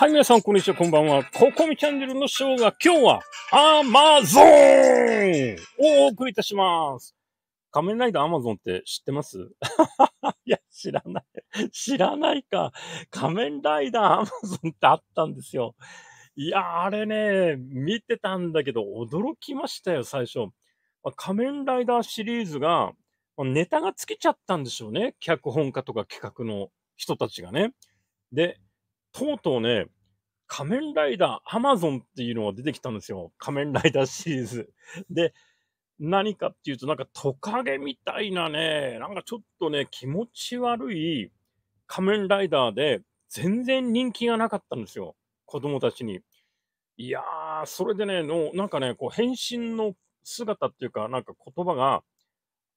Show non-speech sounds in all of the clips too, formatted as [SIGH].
はい、皆さん、こんにちは、こんばんは。ココミチャンネルのショーが今日は Amazon をお送りいたします。仮面ライダーアマゾンって知ってます [LAUGHS] いや、知らない。知らないか。仮面ライダーアマゾンってあったんですよ。いや、あれね、見てたんだけど、驚きましたよ、最初。仮面ライダーシリーズが、ネタがつけちゃったんでしょうね。脚本家とか企画の人たちがね。で、とうとうね、仮面ライダー、アマゾンっていうのが出てきたんですよ。仮面ライダーシリーズ。[LAUGHS] で、何かっていうと、なんかトカゲみたいなね、なんかちょっとね、気持ち悪い仮面ライダーで、全然人気がなかったんですよ。子供たちに。いやー、それでね、のなんかね、こう変身の姿っていうか、なんか言葉が、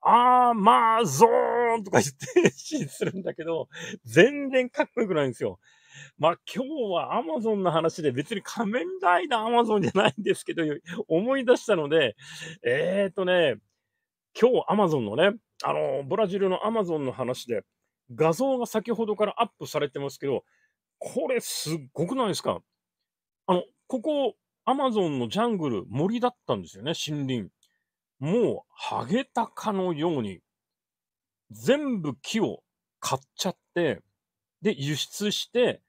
アーマーゾーンとか言って変 [LAUGHS] 身するんだけど、全然かっこよくないんですよ。まあ今日はアマゾンの話で別に仮面ライダーアマゾンじゃないんですけど、思い出したので、えっ、ー、とね、今日 Amazon のね、あの、ブラジルの Amazon の話で、画像が先ほどからアップされてますけど、これすっごくないですかあの、ここ、Amazon のジャングル、森だったんですよね、森林。もう、ハゲタカのように、全部木を買っちゃって、で、輸出して、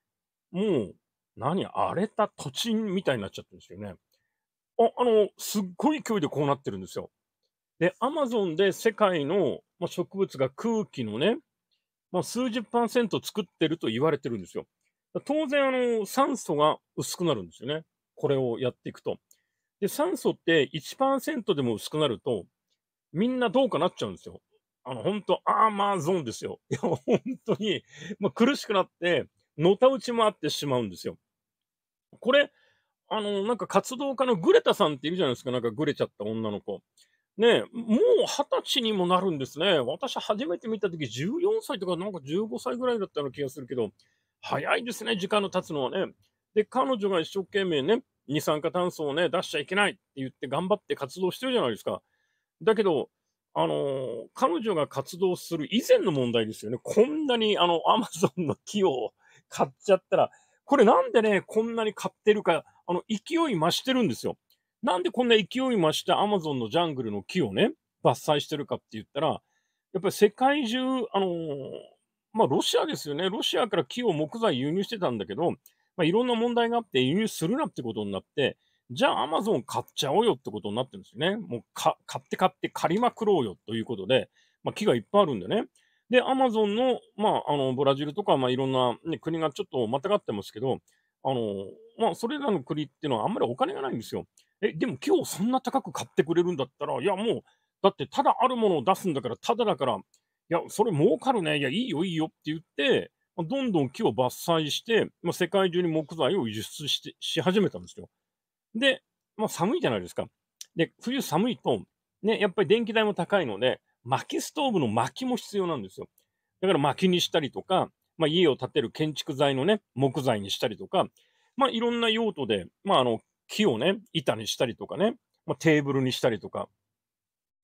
もう、何荒れた土地みたいになっちゃってるんですよね。あ、あの、すっごい勢いでこうなってるんですよ。で、アマゾンで世界の、まあ、植物が空気のね、まあ、数十パーセント作ってると言われてるんですよ。当然、あの、酸素が薄くなるんですよね。これをやっていくと。で、酸素って1%でも薄くなると、みんなどうかなっちゃうんですよ。あの、本当アーマーゾーンですよ。いや、本当に、まあ、苦しくなって、のたうち回ってしまうんですよ。これ、あの、なんか活動家のグレタさんっているじゃないですか。なんかグレちゃった女の子。ねもう二十歳にもなるんですね。私初めて見た時14歳とかなんか15歳ぐらいだったような気がするけど、早いですね、時間の経つのはね。で、彼女が一生懸命ね、二酸化炭素をね、出しちゃいけないって言って頑張って活動してるじゃないですか。だけど、あの、彼女が活動する以前の問題ですよね。こんなにあの、アマゾンの木を買っちゃったら、これなんでね、こんなに買ってるか、あの、勢い増してるんですよ。なんでこんな勢い増してアマゾンのジャングルの木をね、伐採してるかって言ったら、やっぱり世界中、あのまあ、ロシアですよね。ロシアから木を木材輸入してたんだけど、まあ、いろんな問題があって輸入するなってことになって、じゃあ Amazon 買っちゃおうよってことになってるんですよね。もう買って買って借りまくろうよということで、まあ、木がいっぱいあるんでね。で、Amazon の、まあ、あの、ブラジルとか、まあ、いろんな、ね、国がちょっとまたがってますけど、あの、まあ、それらの国っていうのはあんまりお金がないんですよ。え、でも今日そんな高く買ってくれるんだったら、いや、もう、だってただあるものを出すんだから、ただだから、いや、それ儲かるね、いや、いいよ、いいよって言って、まあ、どんどん木を伐採して、まあ、世界中に木材を輸出してし始めたんですよ。で、もう寒いじゃないですか。で、冬寒いと、ね、やっぱり電気代も高いので、薪ストーブの薪も必要なんですよ。だから薪にしたりとか、まあ、家を建てる建築材のね、木材にしたりとか、まあ、いろんな用途で、まあ、あの、木をね、板にしたりとかね、まあ、テーブルにしたりとか、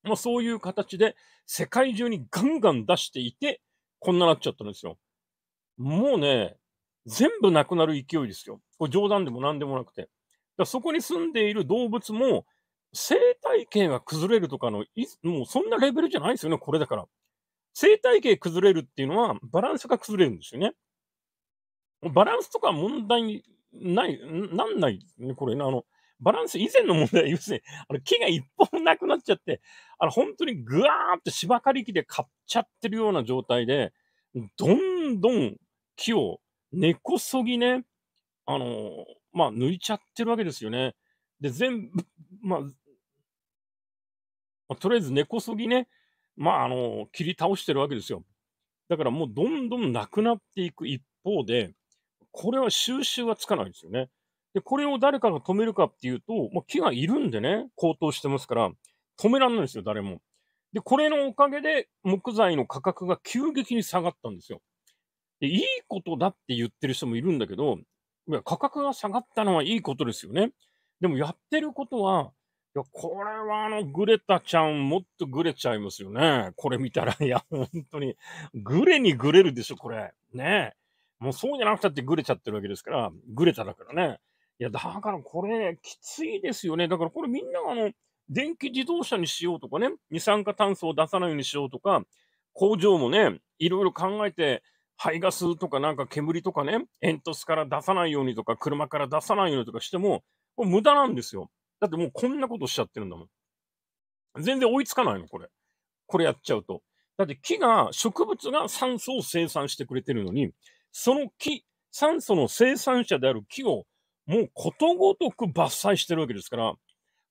まあ、そういう形で世界中にガンガン出していて、こんななっちゃったんですよ。もうね、全部なくなる勢いですよ。これ冗談でも何でもなくて。だそこに住んでいる動物も、生態系が崩れるとかのい、もうそんなレベルじゃないですよね、これだから。生態系崩れるっていうのは、バランスが崩れるんですよね。バランスとか問題ない、なんないね、これね。あの、バランス以前の問題は、要するに、あの、木が一本なくなっちゃって、あの、本当にぐわーって芝刈り機で買っちゃってるような状態で、どんどん木を根こそぎね、あの、まあ、抜いちゃってるわけですよね。で、全部、[LAUGHS] まあ、まあ、とりあえず根こそぎね、まあ、あの、切り倒してるわけですよ。だからもうどんどんなくなっていく一方で、これは収集はつかないんですよね。で、これを誰かが止めるかっていうと、もう木がいるんでね、高騰してますから、止めらんないんですよ、誰も。で、これのおかげで木材の価格が急激に下がったんですよ。で、いいことだって言ってる人もいるんだけど、価格が下がったのはいいことですよね。でもやってることは、いや、これはあの、グレタちゃんもっとグレちゃいますよね。これ見たら、いや、本当に、グレにグレるでしょ、これ。ねえ。もうそうじゃなくたってグレちゃってるわけですから、グレただからね。いや、だからこれ、きついですよね。だからこれみんなあの、電気自動車にしようとかね、二酸化炭素を出さないようにしようとか、工場もね、いろいろ考えて、排ガスとかなんか煙とかね、煙突から出さないようにとか、車から出さないようにとかしても、も無駄なんですよ。だってもうこんなことしちゃってるんだもん。全然追いつかないの、これ。これやっちゃうと。だって木が、植物が酸素を生産してくれてるのに、その木、酸素の生産者である木を、もうことごとく伐採してるわけですから、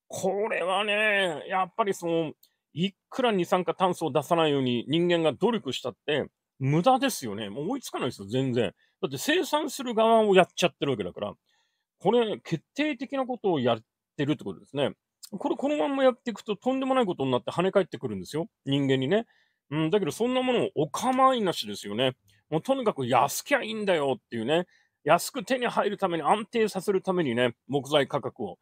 これはね、やっぱりその、いくら二酸化炭素を出さないように人間が努力したって、無駄ですよね。もう追いつかないですよ、全然。だって生産する側をやっちゃってるわけだから、これ、決定的なことをやってるってことですね。これ、このまんまやっていくと、とんでもないことになって跳ね返ってくるんですよ。人間にね。うん、だけど、そんなものをお構いなしですよね。もうとにかく安きゃいいんだよっていうね。安く手に入るために安定させるためにね、木材価格を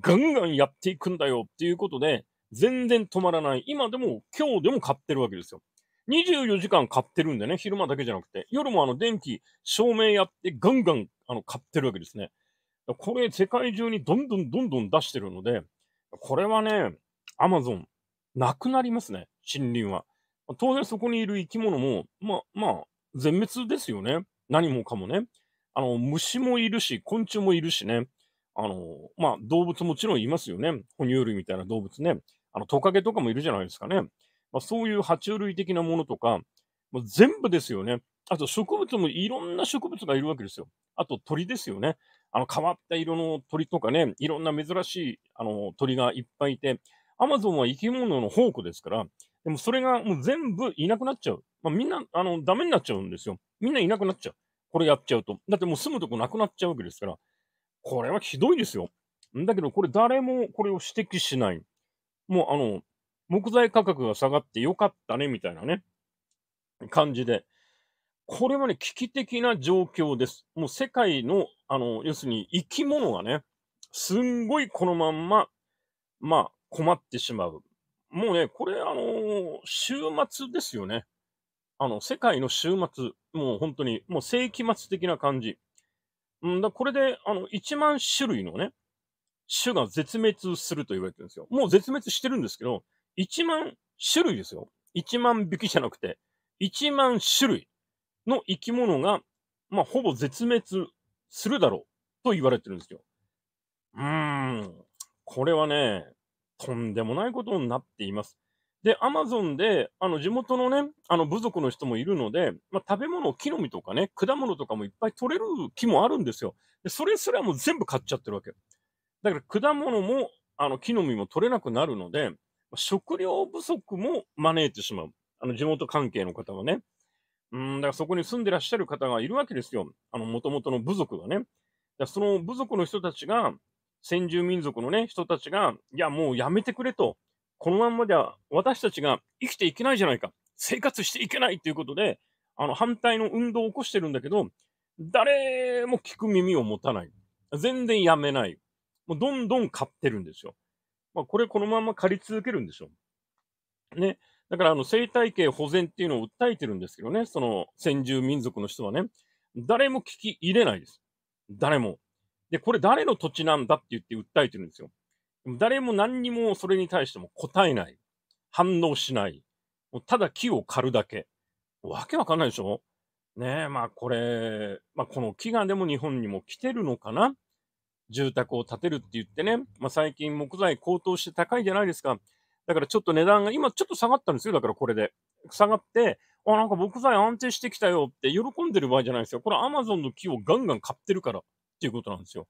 ガンガンやっていくんだよっていうことで、全然止まらない。今でも、今日でも買ってるわけですよ。24時間買ってるんでね、昼間だけじゃなくて、夜もあの電気、照明やってガンガンあの買ってるわけですね。これ世界中にどんどんどんどん出してるので、これはね、アマゾン、なくなりますね、森林は。当然そこにいる生き物も、まあ、まあ、全滅ですよね。何もかもね。あの、虫もいるし、昆虫もいるしね。あの、まあ、動物もちろんいますよね。哺乳類みたいな動物ね。あの、トカゲとかもいるじゃないですかね。まあ、そういう爬虫類的なものとか、ま全部ですよね。あと植物もいろんな植物がいるわけですよ。あと鳥ですよね。あの変わった色の鳥とかね、いろんな珍しいあの鳥がいっぱいいて、アマゾンは生き物の宝庫ですから、でもそれがもう全部いなくなっちゃう。まあ、みんな、あの、ダメになっちゃうんですよ。みんないなくなっちゃう。これやっちゃうと。だってもう住むとこなくなっちゃうわけですから、これはひどいですよ。だけど、これ誰もこれを指摘しない。もうあの、木材価格が下がってよかったね、みたいなね、感じで。これはね、危機的な状況です。もう世界の、あの、要するに生き物がね、すんごいこのまんま、まあ、困ってしまう。もうね、これ、あの週末ですよね。あの、世界の週末、もう本当に、もう世紀末的な感じ。んだこれで、あの、1万種類のね、種が絶滅すると言われてるんですよ。もう絶滅してるんですけど、1万種類ですよ。1万匹じゃなくて、1万種類の生き物が、まあ、ほぼ絶滅するだろうと言われてるんですよ。うーん。これはね、とんでもないことになっています。で、アマゾンで、あの、地元のね、あの、部族の人もいるので、まあ、食べ物、木の実とかね、果物とかもいっぱい取れる木もあるんですよ。で、それすらもう全部買っちゃってるわけ。だから、果物も、あの、木の実も取れなくなるので、食料不足も招いてしまう。あの、地元関係の方はね。うん、だからそこに住んでらっしゃる方がいるわけですよ。あの、元々の部族がね。だその部族の人たちが、先住民族のね、人たちが、いや、もうやめてくれと。このまんまでは私たちが生きていけないじゃないか。生活していけないということで、あの、反対の運動を起こしてるんだけど、誰も聞く耳を持たない。全然やめない。もうどんどん買ってるんですよ。まあ、これこのまま借り続けるんでしょう。ね。だから、あの、生態系保全っていうのを訴えてるんですけどね、その先住民族の人はね、誰も聞き入れないです。誰も。で、これ誰の土地なんだって言って訴えてるんですよ。誰も何にもそれに対しても答えない。反応しない。もうただ木を刈るだけ。わけわかんないでしょねえ、まあこれ、まあこの飢餓でも日本にも来てるのかな住宅を建てるって言ってね、まあ、最近木材高騰して高いじゃないですか。だからちょっと値段が、今ちょっと下がったんですよ。だからこれで。下がって、あ、なんか木材安定してきたよって喜んでる場合じゃないですよ。これアマゾンの木をガンガン買ってるからっていうことなんですよ。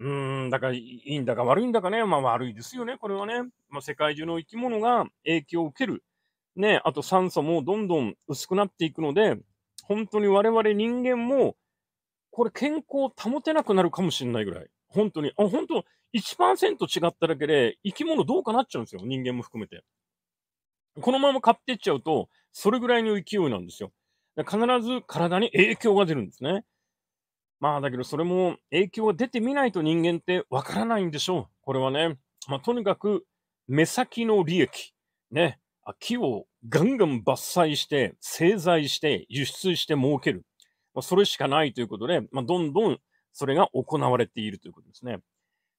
うーん、だからいいんだか悪いんだかね。まあ悪いですよね、これはね。まあ世界中の生き物が影響を受ける。ね、あと酸素もどんどん薄くなっていくので、本当に我々人間もこれ健康保てなくなるかもしれないぐらい。本当に。あ、本当1%違っただけで生き物どうかなっちゃうんですよ。人間も含めて。このまま買ってっちゃうと、それぐらいの勢いなんですよ。必ず体に影響が出るんですね。まあだけどそれも影響が出てみないと人間ってわからないんでしょう。これはね。まあとにかく目先の利益。ね。木をガンガン伐採して、製材して、輸出して儲ける。まあ、それしかないということで、まあ、どんどんそれが行われているということですね。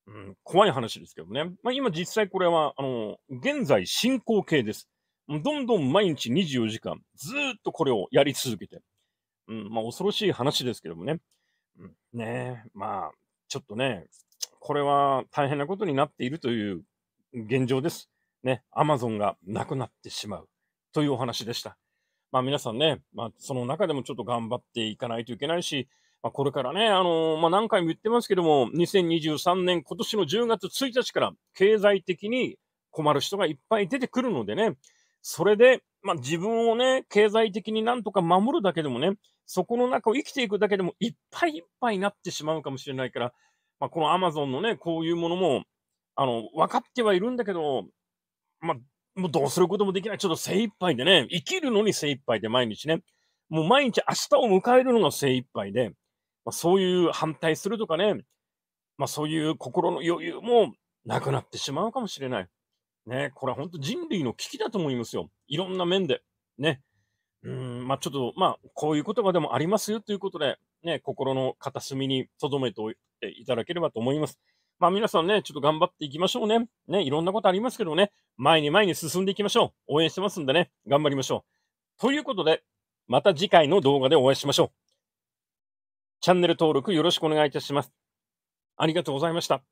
うん、怖い話ですけどね。まあ、今実際これは、あの、現在進行形です。どんどん毎日24時間、ずっとこれをやり続けて。うん、まあ、恐ろしい話ですけどもね。うん、ねえ、まあ、ちょっとね、これは大変なことになっているという現状です。ね、アマゾンがなくなってしまうというお話でした。まあ皆さんね、まあその中でもちょっと頑張っていかないといけないし、まあ、これからね、あのー、まあ何回も言ってますけども、2023年今年の10月1日から経済的に困る人がいっぱい出てくるのでね、それで、まあ自分をね、経済的になんとか守るだけでもね、そこの中を生きていくだけでもいっぱいいっぱいになってしまうかもしれないから、まあこのアマゾンのね、こういうものも、あの、分かってはいるんだけど、まあ、もうどうすることもできない。ちょっと精一杯でね、生きるのに精一杯で毎日ね、もう毎日明日を迎えるのが精一杯で、まあ、そういう反対するとかね、まあそういう心の余裕もなくなってしまうかもしれない。ね、これは本当人類の危機だと思いますよ。いろんな面で。ね。うん、まあちょっと、まあこういう言葉でもありますよということで、ね、心の片隅に留めておいていただければと思います。まあ皆さんね、ちょっと頑張っていきましょうね。ね、いろんなことありますけどね、前に前に進んでいきましょう。応援してますんでね、頑張りましょう。ということで、また次回の動画でお会いしましょう。チャンネル登録よろしくお願いいたします。ありがとうございました。